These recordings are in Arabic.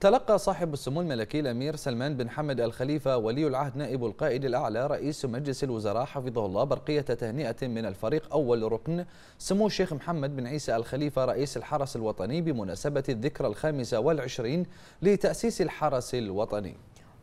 تلقى صاحب السمو الملكي الأمير سلمان بن حمد الخليفة ولي العهد نائب القائد الأعلى رئيس مجلس الوزراء حفظه الله برقية تهنئة من الفريق أول ركن سمو الشيخ محمد بن عيسى الخليفة رئيس الحرس الوطني بمناسبة الذكرى الخامسة والعشرين لتأسيس الحرس الوطني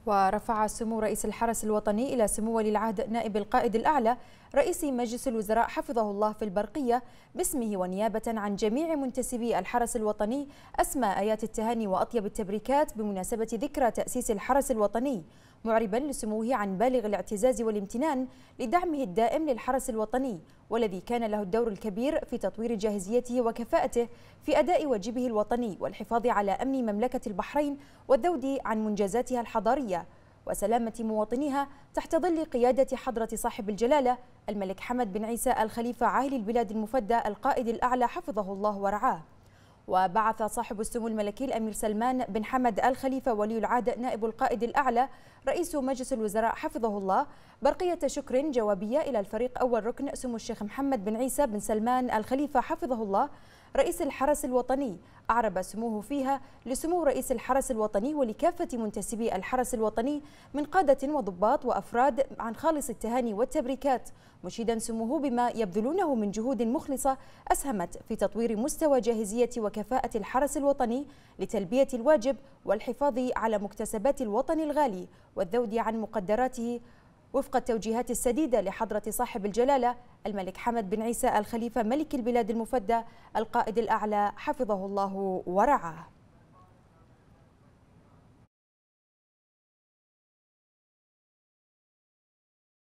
ورفع سمو رئيس الحرس الوطني إلى سمو ولي العهد نائب القائد الأعلى رئيس مجلس الوزراء حفظه الله في البرقية باسمه ونيابة عن جميع منتسبي الحرس الوطني أسمى آيات التهاني وأطيب التبريكات بمناسبة ذكرى تأسيس الحرس الوطني معربا لسموه عن بالغ الاعتزاز والامتنان لدعمه الدائم للحرس الوطني والذي كان له الدور الكبير في تطوير جاهزيته وكفاءته في أداء واجبه الوطني والحفاظ على أمن مملكة البحرين والذود عن منجزاتها الحضارية وسلامة مواطنيها تحت ظل قيادة حضرة صاحب الجلالة الملك حمد بن عيسى الخليفة عاهل البلاد المفدى القائد الأعلى حفظه الله ورعاه وبعث صاحب السمو الملكي الأمير سلمان بن حمد الخليفة ولي العهد نائب القائد الأعلى رئيس مجلس الوزراء حفظه الله برقية شكر جوابية إلى الفريق أول ركن سمو الشيخ محمد بن عيسى بن سلمان الخليفة حفظه الله رئيس الحرس الوطني أعرب سموه فيها لسمو رئيس الحرس الوطني ولكافة منتسبي الحرس الوطني من قادة وضباط وأفراد عن خالص التهاني والتبريكات مشيدا سموه بما يبذلونه من جهود مخلصة أسهمت في تطوير مستوى جاهزية وكفاءة الحرس الوطني لتلبية الواجب والحفاظ على مكتسبات الوطن الغالي والذود عن مقدراته وفق التوجيهات السديدة لحضرة صاحب الجلالة الملك حمد بن عيسى الخليفة ملك البلاد المفدى القائد الأعلى حفظه الله ورعاه